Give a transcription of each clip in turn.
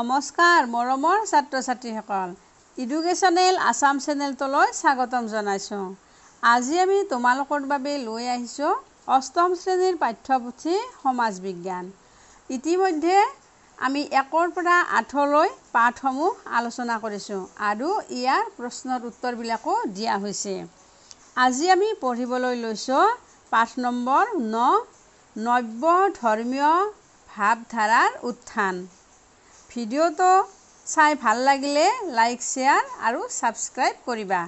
নমস্কাৰ মৰমৰ ছাত্ৰ ছাত্ৰীসকল ইডুকেশ্যনেল আছাম চেনেলটোলৈ স্বাগতম জনাইছোঁ আজি আমি তোমালোকৰ বাবে লৈ আহিছোঁ অষ্টম শ্ৰেণীৰ পাঠ্যপুথি সমাজ বিজ্ঞান ইতিমধ্যে আমি একৰ পৰা আঠলৈ পাঠসমূহ আলোচনা কৰিছোঁ আৰু ইয়াৰ প্ৰশ্নৰ উত্তৰবিলাকো দিয়া হৈছে আজি আমি পঢ়িবলৈ লৈছোঁ পাঠ নম্বৰ ন নব্য ধৰ্মীয় ভাৱধাৰাৰ উত্থান ভিডিঅ'টো চাই ভাল লাগিলে লাইক শ্বেয়াৰ আৰু ছাবস্ক্ৰাইব কৰিবা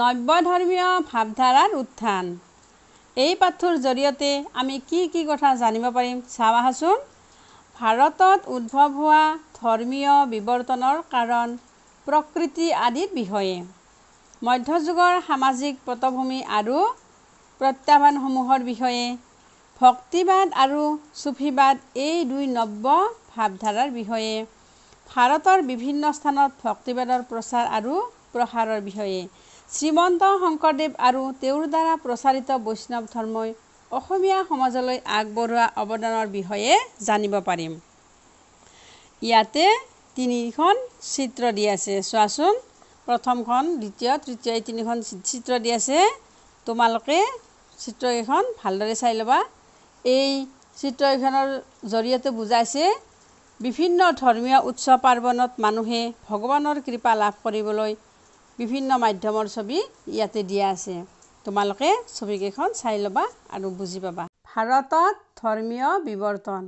নব্য ধৰ্মীয় ভাৱধাৰাৰ উত্থান এই পাঠটোৰ জৰিয়তে আমি কি কি কথা জানিব পাৰিম চাবাচোন ভাৰতত উদ্ভৱ হোৱা ধৰ্মীয় বিৱৰ্তনৰ কাৰণ প্ৰকৃতি আদিৰ বিষয়ে মধ্যযুগৰ সামাজিক পটভূমি আৰু প্ৰত্যাহ্বানসমূহৰ বিষয়ে ভক্তিবাদ আৰু চুফিবাদ এই দুই নব্য ভাৱধাৰাৰ বিষয়ে ভাৰতৰ বিভিন্ন স্থানত ভক্তিবাদৰ প্ৰচাৰ আৰু প্ৰসাৰৰ বিষয়ে শ্ৰীমন্ত শংকৰদেৱ আৰু তেওঁৰ দ্বাৰা প্ৰচাৰিত বৈষ্ণৱ ধৰ্মই অসমীয়া সমাজলৈ আগবঢ়োৱা অৱদানৰ বিষয়ে জানিব পাৰিম ইয়াতে তিনিখন চিত্ৰ দি আছে চোৱাচোন প্ৰথমখন দ্বিতীয় তৃতীয় এই তিনিখন চিত্ৰ দি আছে তোমালোকে চিত্ৰকেইখন ভালদৰে চাই ল'বা এই চিত্ৰকেইখনৰ জৰিয়তে বুজাইছে বিভিন্ন ধৰ্মীয় উৎসৱ পাৰ্বণত মানুহে ভগৱানৰ কৃপা লাভ কৰিবলৈ বিভিন্ন মাধ্যমৰ ছবি ইয়াতে দিয়া আছে তোমালোকে ছবিকেইখন চাই ল'বা আৰু বুজি পাবা ভাৰতত ধৰ্মীয় বিৱৰ্তন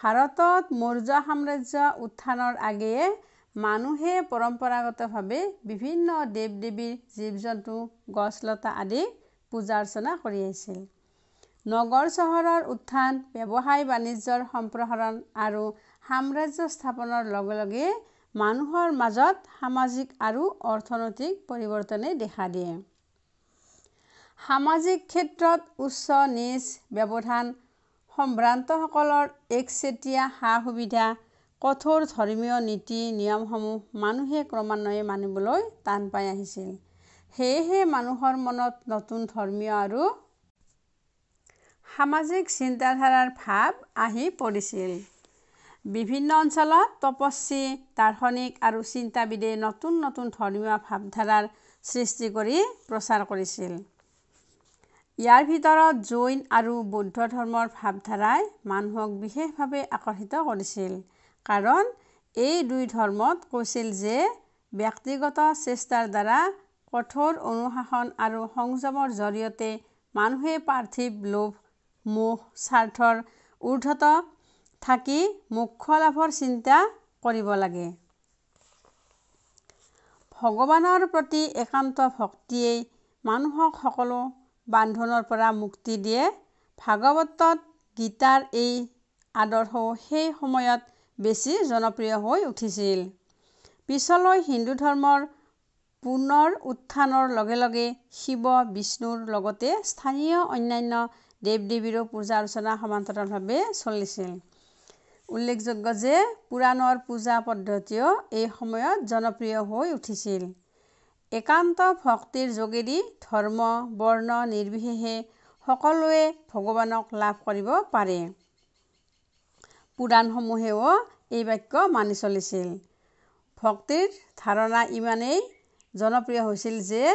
ভাৰতত মৌৰ্য সাম্ৰাজ্য উত্থানৰ আগেয়ে মানুহে পৰম্পৰাগতভাৱে বিভিন্ন দেৱ দেৱীৰ জীৱ জন্তু গছলতা আদি পূজা অৰ্চনা কৰি আহিছিল নগৰ চহৰৰ উত্থান ব্যৱসায় বাণিজ্যৰ সম্প্ৰসাৰণ আৰু সাম্ৰাজ্য স্থাপনৰ লগে লগে মানুহৰ মাজত সামাজিক আৰু অৰ্থনৈতিক পৰিৱৰ্তনে দেখা দিয়ে সামাজিক ক্ষেত্ৰত উচ্চ নিজ ব্যৱধান সম্ভ্ৰান্তসকলৰ একচেটীয়া সা সুবিধা কঠোৰ ধৰ্মীয় নীতি নিয়মসমূহ মানুহে ক্ৰমান্বয়ে মানিবলৈ টান পাই আহিছিল সেয়েহে মানুহৰ মনত নতুন ধৰ্মীয় আৰু সামাজিক চিন্তাধাৰাৰ ভাৱ আহি পৰিছিল বিভিন্ন অঞ্চলত তপস্বী দাৰ্শনিক আৰু চিন্তাবিদে নতুন নতুন ধৰ্মীয় ভাৱধাৰাৰ সৃষ্টি কৰি প্ৰচাৰ কৰিছিল ইয়াৰ ভিতৰত জৈন আৰু বৌদ্ধ ধৰ্মৰ ভাৱধাৰাই মানুহক বিশেষভাৱে আকৰ্ষিত কৰিছিল কাৰণ এই দুই ধৰ্মত কৈছিল যে ব্যক্তিগত চেষ্টাৰ দ্বাৰা কঠোৰ অনুশাসন আৰু সংযমৰ জৰিয়তে মানুহে পাৰ্থিৱ লোভ মোহ স্বাৰ্থৰ ঊৰ্ধত থাকি মুখ্য লাভৰ চিন্তা কৰিব লাগে ভগৱানৰ প্ৰতি একান্ত ভক্তিয়েই মানুহক সকলো বান্ধোনৰ পৰা মুক্তি দিয়ে ভাগৱতত গীতাৰ এই আদৰ্শ সেই সময়ত বেছি জনপ্ৰিয় হৈ উঠিছিল পিছলৈ হিন্দু ধৰ্মৰ পুনৰ উত্থানৰ লগে লগে শিৱ বিষ্ণুৰ লগতে স্থানীয় অন্যান্য দেৱ দেৱীৰো পূজা অৰ্চনা সমান্তৰালভাৱে চলিছিল উল্লেখযোগ্য যে পুৰাণৰ পূজা পদ্ধতিও এই সময়ত জনপ্ৰিয় হৈ উঠিছিল একান্ত ভক্তিৰ যোগেদি ধৰ্ম বৰ্ণ নিৰ্বিশেষে সকলোৱে ভগৱানক লাভ কৰিব পাৰে পুৰাণসমূহেও এই বাক্য মানি চলিছিল ভক্তিৰ ধাৰণা ইমানেই জনপ্ৰিয় হৈছিল যে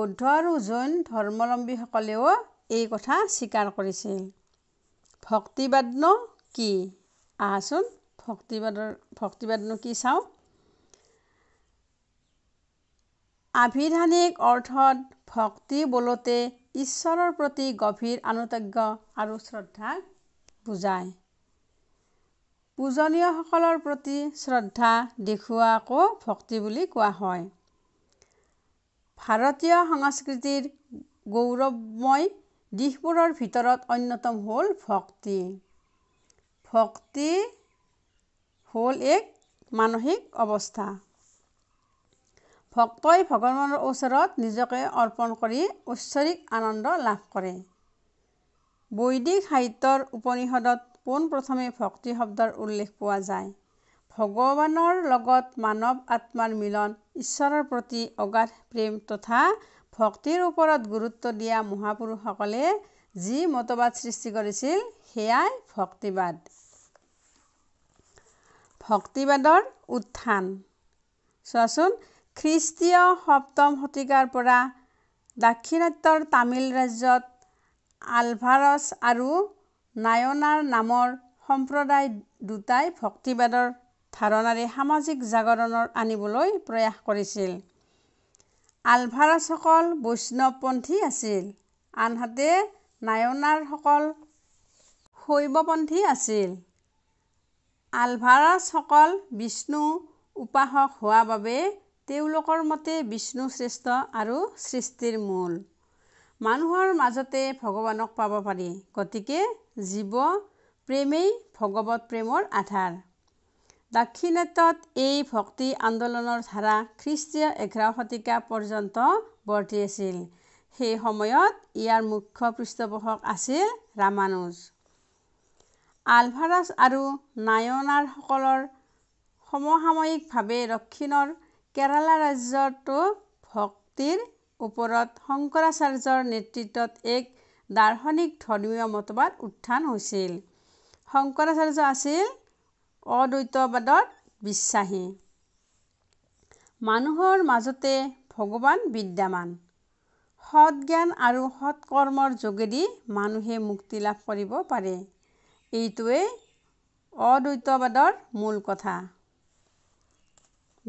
বৌদ্ধ আৰু জৈন ধৰ্মাৱলম্বীসকলেও এই কথা স্বীকাৰ কৰিছিল ভক্তিবাদনো কি আহাচোন ভক্তিবাদৰ ভক্তিবাদনো কি চাওঁ আভিধানিক অৰ্থত ভক্তি বলতে ঈশ্বৰৰ প্ৰতি গভীৰ আনুতজ্ঞ আৰু শ্ৰদ্ধা বুজায় পূজনীয়সকলৰ প্ৰতি শ্ৰদ্ধা দেখুওৱাকো ভক্তি বুলি কোৱা হয় ভাৰতীয় সংস্কৃতিৰ গৌৰৱময় দিশবোৰৰ ভিতৰত অন্যতম হ'ল ভক্তি ভক্তি হ'ল এক মানসিক অৱস্থা ভক্তই ভগৱানৰ ওচৰত নিজকে অৰ্পণ কৰি ঐশ্বৰিক আনন্দ লাভ কৰে বৈদিক সাহিত্যৰ উপনিষদত পোনপ্ৰথমে ভক্তি শব্দৰ উল্লেখ পোৱা যায় ভগৱানৰ লগত মানৱ আত্মাৰ মিলন ঈশ্বৰৰ প্ৰতি অগাধ প্ৰেম তথা ভক্তিৰ ওপৰত গুৰুত্ব দিয়া মহাপুৰুষসকলে যি মতবাদ সৃষ্টি কৰিছিল সেয়াই ভক্তিবাদ ভক্তিবাদৰ উত্থান চোৱাচোন খ্ৰীষ্টীয় সপ্তম শতিকাৰ পৰা দাক্ষিণাত্যৰ তামিল ৰাজ্যত আলভাৰছ আৰু নায়নাৰ নামৰ সম্প্ৰদায় দুটাই ভক্তিবাদৰ ধাৰণাৰে সামাজিক জাগৰণৰ আনিবলৈ প্ৰয়াস কৰিছিল আলভাৰছসকল বৈষ্ণৱপন্থী আছিল আনহাতে নায়নাৰসকল শৈৱপন্থী আছিল আলভাৰাছসকল বিষ্ণু উপাসক হোৱা বাবে তেওঁলোকৰ মতে বিষ্ণু শ্ৰেষ্ঠ আৰু সৃষ্টিৰ মূল মানুহৰ মাজতে ভগৱানক পাব পাৰি গতিকে জীৱ প্ৰেমেই ভগৱত প্ৰেমৰ আধাৰ দাক্ষিণাত্যত এই ভক্তি আন্দোলনৰ ধাৰা খ্ৰীষ্টীয় এঘাৰ শতিকা পৰ্যন্ত বৰ্তি আছিল সেই সময়ত ইয়াৰ মুখ্য পৃষ্ঠপোষক আছিল ৰামানুজ আলভাৰাজ আৰু নায়নাৰসকলৰ সমসাময়িকভাৱে দক্ষিণৰ কেৰালা ৰাজ্যটো ভক্তিৰ ওপৰত শংকৰাচাৰ্যৰ নেতৃত্বত এক দাৰ্শনিক ধৰ্মীয় মতবাদ উত্থান হৈছিল শংকৰাচাৰ্য আছিল অদ্বৈতবাদত বিশ্বাসী মানুহৰ মাজতে ভগৱান বিদ্যমান জ্ঞান আৰু সৎকৰ্মৰ যোগেদি মানুহে মুক্তি লাভ কৰিব পাৰে এইটোৱেই অদ্বৈতবাদৰ মূল কথা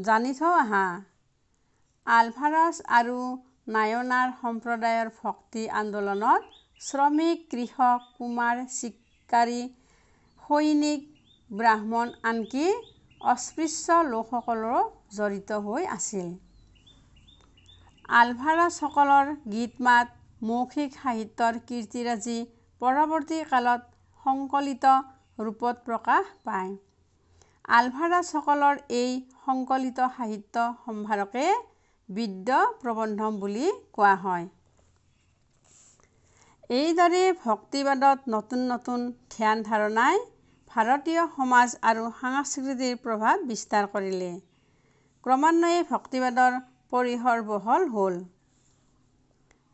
জানি থওঁ আহা আলফাৰাছ আৰু নায়নাৰ সম্প্ৰদায়ৰ ভক্তি আন্দোলনত শ্ৰমিক কৃষক কুমাৰ চিকাৰী সৈনিক ব্ৰাহ্মণ আনকি অস্পৃশ্য লোকসকলো জড়িত হৈ আছিল আলভাৰাছসকলৰ গীত মাত মৌখিক সাহিত্যৰ কীৰ্তিৰাজি পৰৱৰ্তী কালত সংকলিত ৰূপত প্ৰকাশ পায় আলভাৰাজসকলৰ এই সংকলিত সাহিত্য সম্ভাৰকে বিদ্য প্ৰবন্ধম বুলি কোৱা হয় এইদৰে ভক্তিবাদত নতুন নতুন ধ্যান ধাৰণাই ভাৰতীয় সমাজ আৰু সাংস্কৃতিৰ প্ৰভাৱ বিস্তাৰ কৰিলে ক্ৰমান্বয়ে ভক্তিবাদৰ পৰিসৰ বহল হ'ল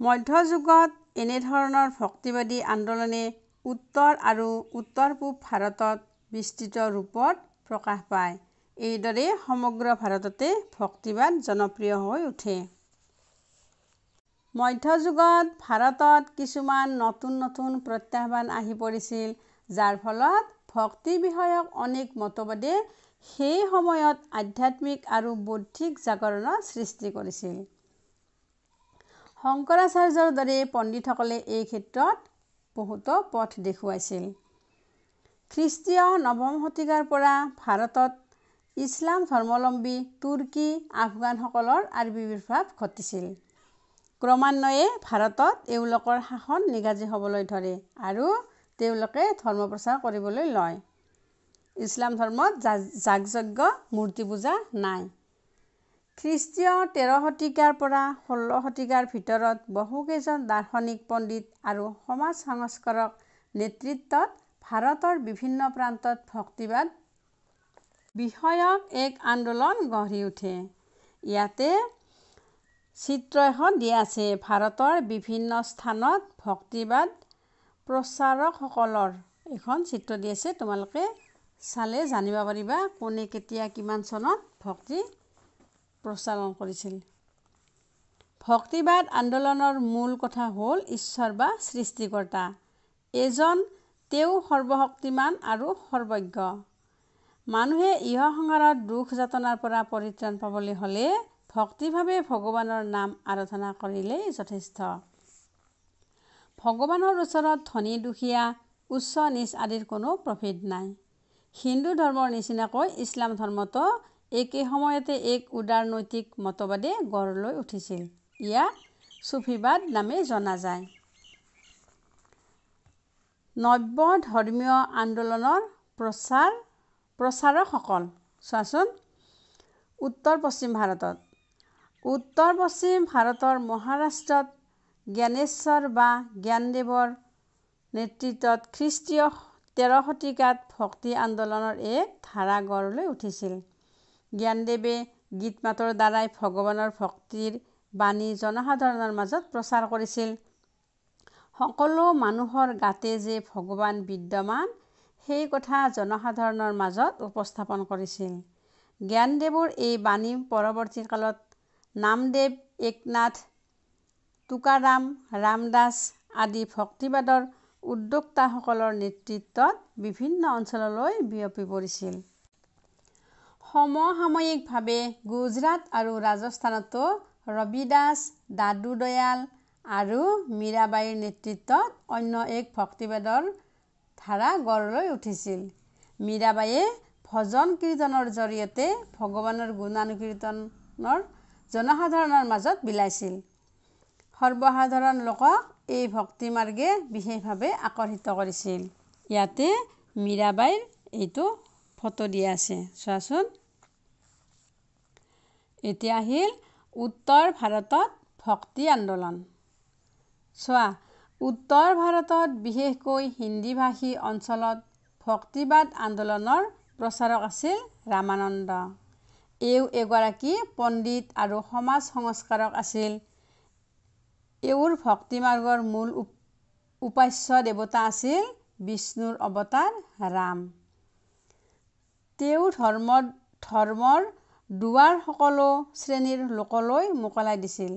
মধ্যযুগত এনেধৰণৰ ভক্তিবাদী আন্দোলনে উত্তৰ আৰু উত্তৰ পূব ভাৰতত বিস্তৃত ৰূপত প্ৰকাশ পায় এইদৰে সমগ্ৰ ভাৰততে ভক্তিবাদ জনপ্ৰিয় হৈ উঠে মধ্যযুগত ভাৰতত কিছুমান নতুন নতুন প্ৰত্যাহ্বান আহি পৰিছিল যাৰ ফলত ভক্তি বিষয়ক অনেক মতবাদে সেই সময়ত আধ্যাত্মিক আৰু বৌদ্ধিক জাগৰণৰ সৃষ্টি কৰিছিল শংকৰাচাৰ্যৰ দৰে পণ্ডিতসকলে এই ক্ষেত্ৰত বহুতো পথ দেখুৱাইছিল খ্ৰীষ্টীয় নৱম শতিকাৰ পৰা ভাৰতত ইছলাম ধৰ্মাৱলম্বী তুৰ্কী আফগানসকলৰ আৱিৰ্ভাৱ ঘটিছিল ক্ৰমান্বয়ে ভাৰতত এওঁলোকৰ শাসন নিগাজী হ'বলৈ ধৰে আৰু তেওঁলোকে ধৰ্ম প্ৰচাৰ কৰিবলৈ লয় ইছলাম ধৰ্মত যাগ যজ্ঞ মূৰ্তি পূজা নাই খ্ৰীষ্টীয় তেৰ শতিকাৰ পৰা ষোল্ল শতিকাৰ ভিতৰত বহুকেইজন দাৰ্শনিক পণ্ডিত আৰু সমাজ সংস্কাৰক নেতৃত্বত ভাৰতৰ বিভিন্ন প্ৰান্তত ভক্তিবাদ বিষয়ক এক আন্দোলন গঢ়ি উঠে ইয়াতে চিত্ৰ এখন দিয়া আছে ভাৰতৰ বিভিন্ন স্থানত ভক্তিবাদ প্ৰচাৰকসকলৰ এখন চিত্ৰ দি আছে তোমালোকে চালে জানিব পাৰিবা কোনে কেতিয়া কিমান চনত ভক্তি প্ৰচলন কৰিছিল ভক্তিবাদ আন্দোলনৰ মূল কথা হ'ল ঈশ্বৰ বা সৃষ্টিকৰ্তা এজন তেওঁ সৰ্বশক্তিমান আৰু সৰ্বজ্ঞ মানুহে ইহ সংসাৰত দুখ যাতনাৰ পৰা পৰিত্ৰাণ পাবলৈ হ'লে ভক্তিভাৱে ভগৱানৰ নাম আৰাধনা কৰিলেই যথেষ্ট ভগৱানৰ ওচৰত ধনী দুখীয়া উচ্চ নিচ আদিৰ কোনো প্ৰভেদ নাই হিন্দু ধৰ্মৰ নিচিনাকৈ ইছলাম ধৰ্মতো একে সময়তে এক উদাৰ নৈতিক মতবাদে গঢ় লৈ উঠিছিল ইয়াক চুফিবাদ নামে জনা যায় নব্য ধৰ্মীয় আন্দোলনৰ প্ৰচাৰ প্ৰচাৰকসকল চোৱাচোন উত্তৰ পশ্চিম ভাৰতত উত্তৰ পশ্চিম ভাৰতৰ মহাৰাষ্ট্ৰত জ্ঞানেশ্বৰ বা জ্ঞানদেৱৰ নেতৃত্বত খ্ৰীষ্টীয় তেৰ শতিকাত ভক্তি আন্দোলনৰ এক ধাৰা গঢ় লৈ উঠিছিল জ্ঞানদেৱে গীত মাতৰ দ্বাৰাই ভগৱানৰ ভক্তিৰ বাণী জনসাধাৰণৰ মাজত প্ৰচাৰ কৰিছিল সকলো মানুহৰ গাতে যে ভগৱান বিদ্যমান সেই কথা জনসাধাৰণৰ মাজত উপস্থাপন কৰিছিল জ্ঞানদেৱৰ এই বাণী পৰৱৰ্তী কালত নামদেৱ একনাথ টুকাৰাম ৰামদাস আদি ভক্তিবাদৰ উদ্যোক্তাসকলৰ নেতৃত্বত বিভিন্ন অঞ্চললৈ বিয়পি পৰিছিল সমসাময়িকভাৱে গুজৰাট আৰু ৰাজস্থানতো ৰবি দাস দাদু দয়াল আৰু মীৰাবাইৰ নেতৃত্বত অন্য এক ভক্তিবেদৰ ধাৰা গঢ় লৈ উঠিছিল মীৰাবাইয়ে ভজন কীৰ্তনৰ জৰিয়তে ভগৱানৰ গুণানুকীৰ্তনৰ জনসাধাৰণৰ মাজত বিলাইছিল সৰ্বসাধাৰণ লোকক এই ভক্তিমাৰ্গে বিশেষভাৱে আকৰ্ষিত কৰিছিল ইয়াতে মীৰাবাইৰ এইটো ফটো দিয়া আছে চোৱাচোন এতিয়া আহিল উত্তৰ ভাৰতত ভক্তি আন্দোলন চোৱা উত্তৰ ভাৰতত বিশেষকৈ হিন্দী ভাষী অঞ্চলত ভক্তিবাদ আন্দোলনৰ প্ৰচাৰক আছিল ৰামানন্দ এওঁ এগৰাকী পণ্ডিত আৰু সমাজ সংস্কাৰক আছিল এওঁৰ ভক্তিমাৰ্গৰ মূল উপাস্য দেৱতা আছিল বিষ্ণুৰ অৱতাৰ ৰাম তেওঁ ধৰ্ম ধৰ্মৰ দুৱাৰ সকলো শ্ৰেণীৰ লোকলৈ মোকলাই দিছিল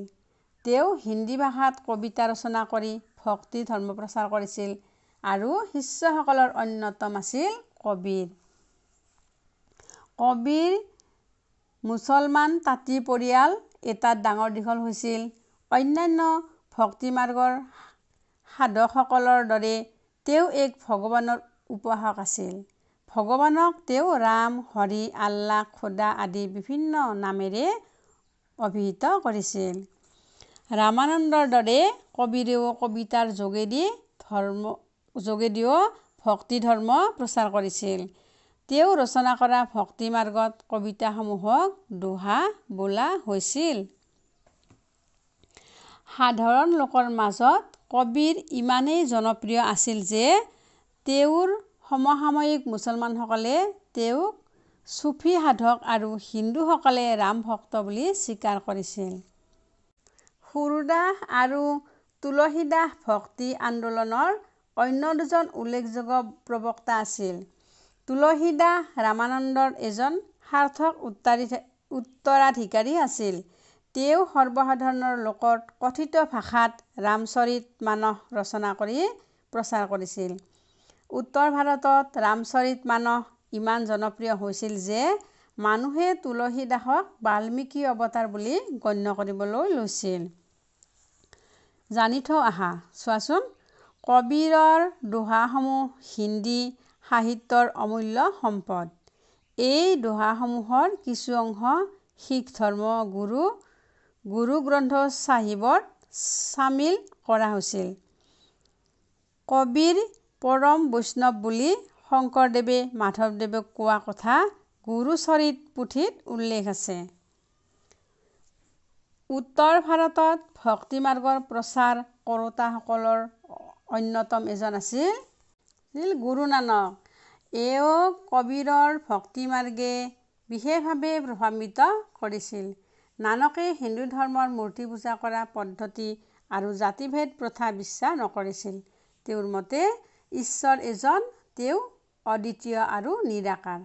তেওঁ হিন্দী ভাষাত কবিতা ৰচনা কৰি ভক্তি ধৰ্ম প্ৰচাৰ কৰিছিল আৰু শিষ্যসকলৰ অন্যতম আছিল কবিৰ কবিৰ মুছলমান তাঁতী পৰিয়াল এটাত ডাঙৰ দীঘল হৈছিল অন্যান্য ভক্তি মাৰ্গৰ সাধকসকলৰ দৰে তেওঁ এক ভগৱানৰ উপাসক আছিল ভগৱানক তেওঁ ৰাম হৰি আল্লাহ খুদা আদি বিভিন্ন নামেৰে অভিহিত কৰিছিল ৰামানন্দৰ দৰে কবিৰেও কবিতাৰ যোগেদি ধৰ্ম যোগেদিও ভক্তি ধৰ্ম প্ৰচাৰ কৰিছিল তেওঁ ৰচনা কৰা ভক্তি মাৰ্গত কবিতাসমূহক দোহা বোলা হৈছিল সাধাৰণ লোকৰ মাজত কবিৰ ইমানেই জনপ্ৰিয় আছিল যে তেওঁৰ সমসাময়িক মুছলমানসকলে তেওঁক চুফী সাধক আৰু হিন্দুসকলে ৰাম ভক্ত বুলি স্বীকাৰ কৰিছিল সুৰদাস আৰু তুলসীদাস ভক্তি আন্দোলনৰ অন্য দুজন উল্লেখযোগ্য প্ৰবক্তা আছিল তুলসীদাস ৰামানন্দৰ এজন সাৰ্থক উত্তাৰি উত্তৰাধিকাৰী আছিল তেওঁ সৰ্বসাধাৰণৰ লোকৰ কথিত ভাষাত ৰামচৰিত মানস ৰচনা কৰি প্ৰচাৰ কৰিছিল উত্তৰ ভাৰতত ৰামচৰিত মানস ইমান জনপ্ৰিয় হৈছিল যে মানুহে তুলসী দাসক বাল্মীকি অৱতাৰ বুলি গণ্য কৰিবলৈ লৈছিল জানি থওঁ আহা চোৱাচোন কবিৰৰ দোহাসমূহ হিন্দী সাহিত্যৰ অমূল্য সম্পদ এই দোহাসমূহৰ কিছু অংশ শিখ ধৰ্ম গুৰু গুৰু গ্ৰন্থ চাহিবত চামিল কৰা হৈছিল কবিৰ পৰম বৈষ্ণৱ বুলি শংকৰদেৱে মাধৱদেৱক কোৱা কথা গুৰুচৰিত পুথিত উল্লেখ আছে উত্তৰ ভাৰতত ভক্তি মাৰ্গৰ প্ৰচাৰ কৰোতাসকলৰ অন্যতম এজন আছিল গুৰু নানক এও কবিৰৰ ভক্তি মাৰ্গে বিশেষভাৱে প্ৰভাৱিত কৰিছিল নানকে হিন্দু ধৰ্মৰ মূৰ্তি পূজা কৰা পদ্ধতি আৰু জাতিভেদ প্ৰথা বিশ্বাস নকৰিছিল তেওঁৰ মতে ঈশ্বৰ এজন তেওঁ অদ্বিতীয় আৰু নিৰাকাৰ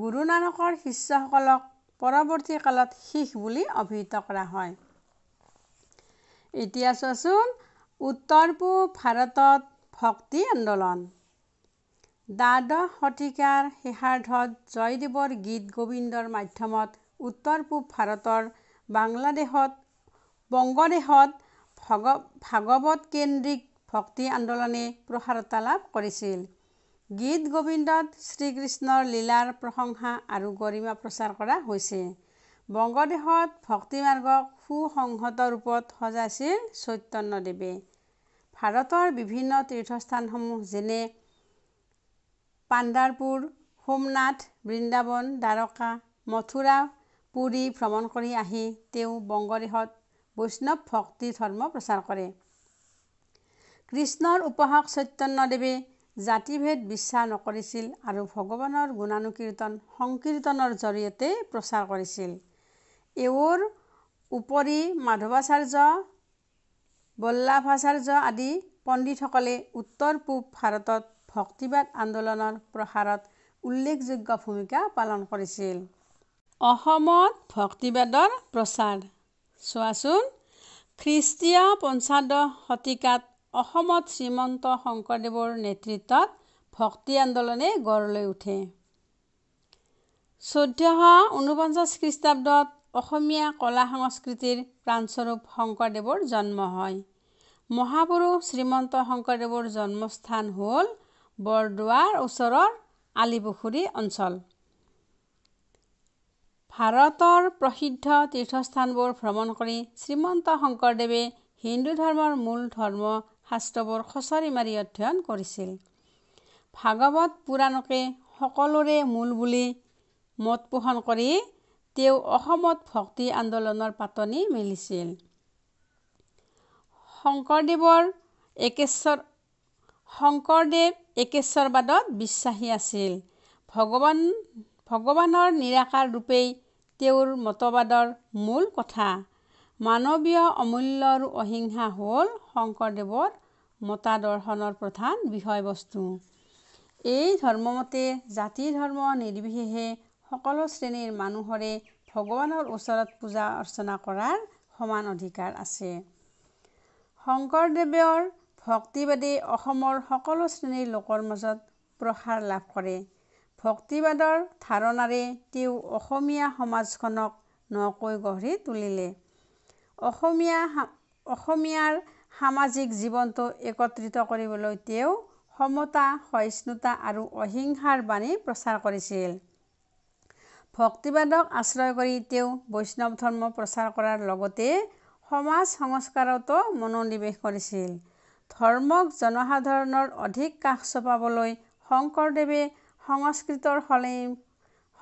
গুৰু নানকৰ শিষ্যসকলক পৰৱৰ্তী কালত শিখ বুলি অভিহিত কৰা হয় এতিয়া চোৱাচোন উত্তৰ পূব ভাৰতত ভক্তি আন্দোলন দ্বাদশ শতিকাৰ শেষাৰ্ধত জয়দেৱৰ গীত গোবিন্দৰ মাধ্যমত উত্তৰ পূব ভাৰতৰ বাংলাদেশত বংগদেশত ভগ ভাগৱত কেন্দ্ৰিক ভক্তি আন্দোলনে প্ৰসাৰতা লাভ কৰিছিল গীত গোবিন্দত শ্ৰীকৃষ্ণৰ লীলাৰ প্ৰশংসা আৰু গৰিমা প্ৰচাৰ কৰা হৈছে বংগদেশত ভক্তি মাৰ্গক সুসংহত ৰূপত সজাইছিল চৈতন্যদেৱে ভাৰতৰ বিভিন্ন তীৰ্থস্থানসমূহ যেনে পাণ্ডাৰপুৰ সোমনাথ বৃন্দাবন দ্বাৰকা মথুৰা পুৰী ভ্ৰমণ কৰি আহি তেওঁ বংগদেশত বৈষ্ণৱ ভক্তি ধৰ্ম প্ৰচাৰ কৰে কৃষ্ণৰ উপাসক চৈতন্যদেৱে জাতিভেদ বিশ্বাস নকৰিছিল আৰু ভগৱানৰ গুণানুকীৰ্তন সংকীৰ্তনৰ জৰিয়তে প্ৰচাৰ কৰিছিল এওঁৰ উপৰি মাধৱাচাৰ্য বল্লাভাচাৰ্য আদি পণ্ডিতসকলে উত্তৰ পূব ভাৰতত ভক্তিবাদ আন্দোলনৰ প্ৰসাৰত উল্লেখযোগ্য ভূমিকা পালন কৰিছিল অসমত ভক্তিবাদৰ প্ৰচাৰ চোৱাচোন খ্ৰীষ্টীয় পঞ্চাদশ শতিকাত অসমত শ্ৰীমন্ত শংকৰদেৱৰ নেতৃত্বত ভক্তি আন্দোলনে গঢ় লৈ উঠে চৈধ্যশ ঊনপঞ্চাছ খ্ৰীষ্টাব্দত অসমীয়া কলা সংস্কৃতিৰ প্ৰাণস্বৰূপ শংকৰদেৱৰ জন্ম হয় মহাপুৰুষ শ্ৰীমন্ত শংকৰদেৱৰ জন্মস্থান হ'ল বৰদুৱাৰ ওচৰৰ আলিপুখুৰী অঞ্চল ভাৰতৰ প্ৰসিদ্ধ তীৰ্থস্থানবোৰ ভ্ৰমণ কৰি শ্ৰীমন্ত শংকৰদেৱে হিন্দু ধৰ্মৰ মূল ধৰ্ম শাস্ত্ৰবোৰ খচৰি মাৰি অধ্যয়ন কৰিছিল ভাগৱত পুৰাণকে সকলোৰে মূল বুলি মত পোষণ কৰি তেওঁ অসমত ভক্তি আন্দোলনৰ পাতনি মেলিছিল শংকৰদেৱৰ একেশ্বৰ শংকৰদেৱ একেশ্বৰবাদত বিশ্বাসী আছিল ভগৱান ভগৱানৰ নিৰাকাৰ ৰূপেই তেওঁৰ মতবাদৰ মূল কথা মানৱীয় অমূল্যৰ অহিংসা হ'ল শংকৰদেৱৰ মতা দৰ্শনৰ প্ৰধান বিষয়বস্তু এই ধৰ্মমতে জাতি ধৰ্ম নিৰ্বিশেষে সকলো শ্ৰেণীৰ মানুহৰে ভগৱানৰ ওচৰত পূজা অৰ্চনা কৰাৰ সমান অধিকাৰ আছে শংকৰদেৱৰ ভক্তিবাদী অসমৰ সকলো শ্ৰেণীৰ লোকৰ মাজত প্ৰসাৰ লাভ কৰে ভক্তিবাদৰ ধাৰণাৰে তেওঁ অসমীয়া সমাজখনক নকৈ গঢ়ি তুলিলে অসমীয়া অসমীয়াৰ সামাজিক জীৱনটো একত্ৰিত কৰিবলৈ তেওঁ সমতা সহিষ্ণুতা আৰু অহিংসাৰ বাণী প্ৰচাৰ কৰিছিল ভক্তিবাদক আশ্ৰয় কৰি তেওঁ বৈষ্ণৱ ধৰ্ম প্ৰচাৰ কৰাৰ লগতে সমাজ সংস্কাৰতো মনোনিৱেশ কৰিছিল ধৰ্মক জনসাধাৰণৰ অধিক কাষ চপাবলৈ শংকৰদেৱে সংস্কৃতৰ সলনি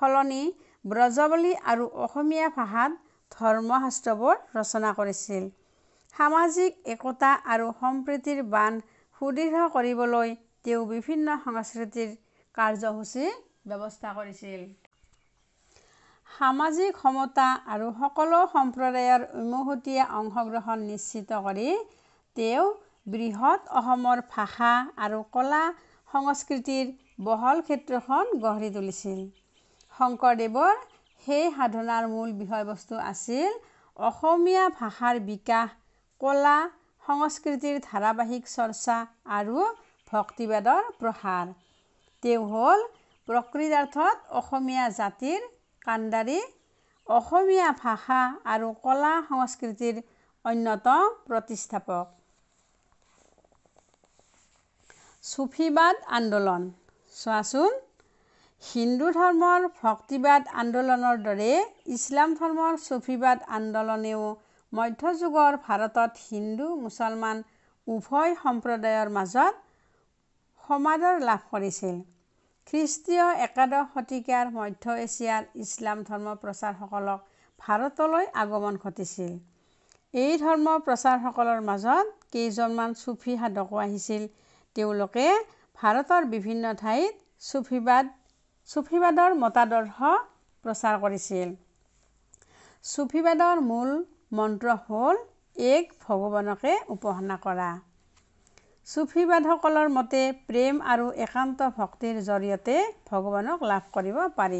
সলনি ব্ৰজাৱলী আৰু অসমীয়া ভাষাত ধৰ্মশাস্ত্ৰবোৰ ৰচনা কৰিছিল সামাজিক একতা আৰু সম্প্ৰীতিৰ বান সুদৃঢ় কৰিবলৈ তেওঁ বিভিন্ন সংস্কৃতিৰ কাৰ্যসূচী ব্যৱস্থা কৰিছিল সামাজিক সমতা আৰু সকলো সম্প্ৰদায়ৰ উমহতীয়া অংশগ্ৰহণ নিশ্চিত কৰি তেওঁ বৃহৎ অসমৰ ভাষা আৰু কলা সংস্কৃতিৰ বহল ক্ষেত্ৰখন গঢ়ি তুলিছিল শংকৰদেৱৰ সেই সাধনাৰ মূল বিষয়বস্তু আছিল অসমীয়া ভাষাৰ বিকাশ কলা সংস্কৃতিৰ ধাৰাবাহিক চৰ্চা আৰু ভক্তিবাদৰ প্ৰসাৰ তেওঁ হ'ল প্ৰকৃতাৰ্থত অসমীয়া জাতিৰ কাণ্ডাৰী অসমীয়া ভাষা আৰু কলা সংস্কৃতিৰ অন্যতম প্ৰতিষ্ঠাপক চুফিবাদ আন্দোলন চোৱাচোন হিন্দু ধৰ্মৰ ভক্তিবাদ আন্দোলনৰ দৰে ইছলাম ধৰ্মৰ চুফিবাদ আন্দোলনেও মধ্যযুগৰ ভাৰতত হিন্দু মুছলমান উভয় সম্প্ৰদায়ৰ মাজত সমাদৰ লাভ কৰিছিল খ্ৰীষ্টীয় একাদশ শতিকাৰ মধ্য এছিয়াৰ ইছলাম ধৰ্ম প্ৰচাৰসকলক ভাৰতলৈ আগমন ঘটিছিল এই ধৰ্ম প্ৰচাৰসকলৰ মাজত কেইজনমান চুফী সাধকো আহিছিল তেওঁলোকে ভাৰতৰ বিভিন্ন ঠাইত চুফীবাদ চুফীবাদৰ মতাদৰ্শ প্ৰচাৰ কৰিছিল চুফীবাদৰ মূল মন্ত্ৰ হ'ল এক ভগৱানকে উপাসনা কৰা চুফিবাদসকলৰ মতে প্ৰেম আৰু একান্ত ভক্তিৰ জৰিয়তে ভগৱানক লাভ কৰিব পাৰি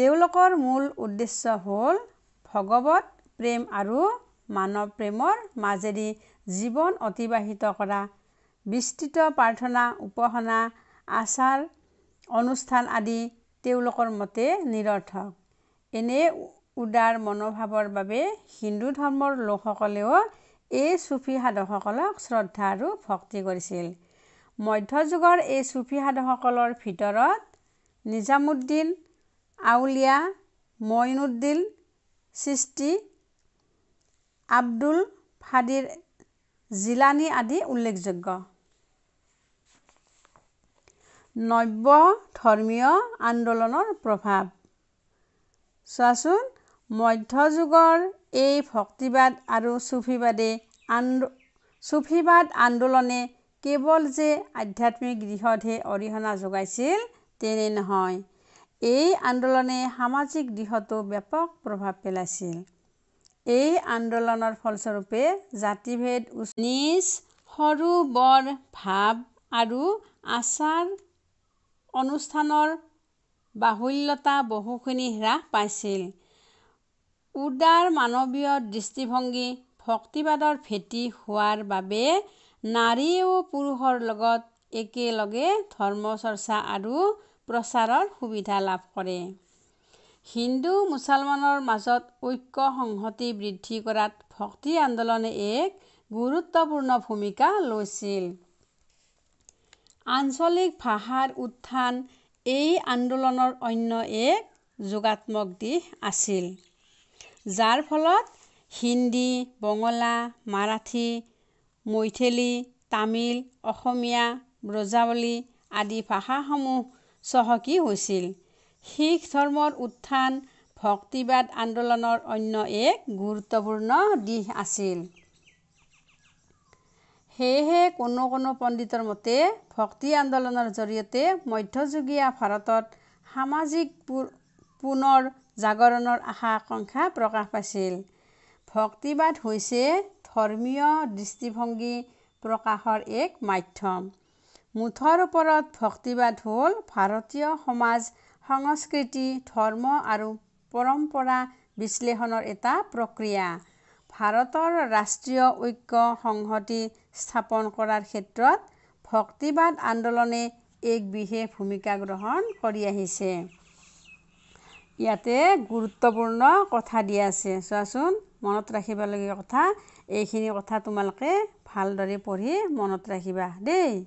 তেওঁলোকৰ মূল উদ্দেশ্য হ'ল ভগৱত প্ৰেম আৰু মানৱ প্ৰেমৰ মাজেদি জীৱন অতিবাহিত কৰা বিস্তৃত প্ৰাৰ্থনা উপাসনা আচাৰ অনুষ্ঠান আদি তেওঁলোকৰ মতে নিৰৰ্থক এনে উদাৰ মনোভাৱৰ বাবে হিন্দু ধৰ্মৰ লোকসকলেও এই চুফী সাধকসকলক শ্ৰদ্ধা আৰু ভক্তি কৰিছিল মধ্যযুগৰ এই চুফী সাধকসকলৰ ভিতৰত নিজামুদ্দিন আউলিয়া মইনুদ্দিন সৃষ্টি আব্দুল ফাদিৰ জিলানী আদি উল্লেখযোগ্য নব্য ধৰ্মীয় আন্দোলনৰ প্ৰভাৱ চোৱাচোন মধ্যযুগৰ এই ভক্তিবাদ আৰু চুফিবাদে আন্দ চুফিবাদ আন্দোলনে কেৱল যে আধ্যাত্মিক গৃহতহে অৰিহণা যোগাইছিল তেনে নহয় এই আন্দোলনে সামাজিক গৃহতো ব্যাপক প্ৰভাৱ পেলাইছিল এই আন্দোলনৰ ফলস্বৰূপে জাতিভেদ নিজ সৰু বৰ ভাৱ আৰু আচাৰ অনুষ্ঠানৰ বাহুল্যতা বহুখিনি হ্ৰাস পাইছিল উদাৰ মানৱীয় দৃষ্টিভংগী ভক্তিবাদৰ ভেটি হোৱাৰ বাবে নাৰীও পুৰুষৰ লগত একেলগে ধৰ্ম চৰ্চা আৰু প্ৰচাৰৰ সুবিধা লাভ কৰে হিন্দু মুছলমানৰ মাজত ঐক্য সংহতি বৃদ্ধি কৰাত ভক্তি আন্দোলনে এক গুৰুত্বপূৰ্ণ ভূমিকা লৈছিল আঞ্চলিক ভাষাৰ উত্থান এই আন্দোলনৰ অন্য এক যোগাত্মক দিশ আছিল যাৰ ফলত হিন্দী বঙলা মাৰাঠী মৈথেলী তামিল অসমীয়া ব্ৰজাৱলী আদি ভাষাসমূহ চহকী হৈছিল শিখ ধৰ্মৰ উত্থান ভক্তিবাদ আন্দোলনৰ অন্য এক গুৰুত্বপূৰ্ণ দিশ আছিল সেয়েহে কোনো কোনো পণ্ডিতৰ মতে ভক্তি আন্দোলনৰ জৰিয়তে মধ্যযুগীয়া ভাৰতত সামাজিক পু পুনৰ জাগৰণৰ আশা আকাংক্ষা প্ৰকাশ পাইছিল ভক্তিবাদ হৈছে ধৰ্মীয় দৃষ্টিভংগী প্ৰকাশৰ এক মাধ্যম মুঠৰ ওপৰত ভক্তিবাদ হ'ল ভাৰতীয় সমাজ সংস্কৃতি ধৰ্ম আৰু পৰম্পৰা বিশ্লেষণৰ এটা প্ৰক্ৰিয়া ভাৰতৰ ৰাষ্ট্ৰীয় ঐক্য সংহতি স্থাপন কৰাৰ ক্ষেত্ৰত ভক্তিবাদ আন্দোলনে এক বিশেষ ভূমিকা গ্ৰহণ কৰি আহিছে ইয়াতে গুৰুত্বপূৰ্ণ কথা দিয়া আছে চোৱাচোন মনত ৰাখিবলগীয়া কথা এইখিনি কথা তোমালোকে ভালদৰে পঢ়ি মনত ৰাখিবা দেই